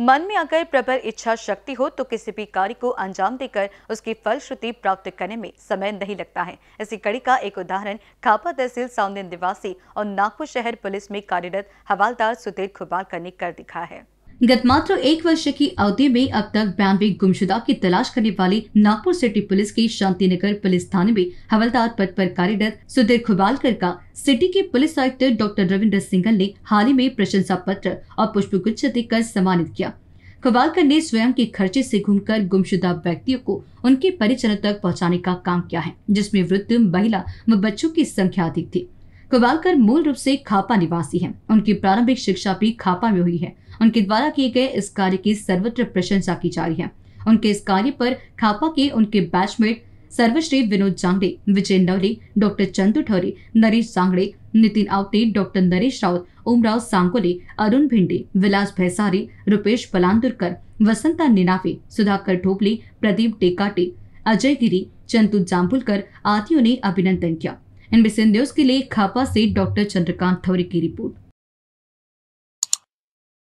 मन में अगर प्रबल इच्छा शक्ति हो तो किसी भी कार्य को अंजाम देकर उसकी फलश्रुति प्राप्त करने में समय नहीं लगता है इसी कड़ी का एक उदाहरण खापा तहसील साउंदिन निवासी और नागपुर शहर पुलिस में कार्यरत हवालदार सुधीर खुबाल ने कर दिखा है गत मात्र एक वर्ष की अवधि में अब तक बयानवे गुमशुदा की तलाश करने वाली नागपुर सिटी पुलिस की शांतिनगर पुलिस थाने में हवलदार पद पर कार्यरत सुधीर खुबालकर का सिटी के पुलिस आयुक्त डॉक्टर रविंद्र सिंघल ने हाल ही में प्रशंसा पत्र और पुष्पगुच्छ देकर सम्मानित किया खुबालकर ने स्वयं के खर्चे से घूमकर गुमशुदा व्यक्तियों को उनके परिजनों तक पहुँचाने का काम किया है जिसमे वृद्ध महिला व बच्चों की संख्या अधिक थी कवालकर मूल रूप से खापा निवासी हैं उनकी प्रारंभिक शिक्षा भी खापा में हुई है उनके द्वारा किए गए इस कार्य की सर्वत्र प्रशंसा की जा रही है उनके इस कार्य पर खापा के उनके बैचमेट सर्वश्री विनोद जांगड़े विजय नवरे डॉक्टर चंदू ठौरे नरेश जांगड़े नितिन आवते डॉक्टर नरेश राउत ओमराव सांगोले अरुण भिंडे विलास भैसारी रुपेश पलांदुरकर वसंता निनाफे सुधाकर ढोपले प्रदीप टेकाटे अजय गिरी चंतु जाम्बुलकर आदियों ने अभिनंदन किया एनबीसी न्यूज के लिए खापा से डॉक्टर चंद्रकांत थौरी की रिपोर्ट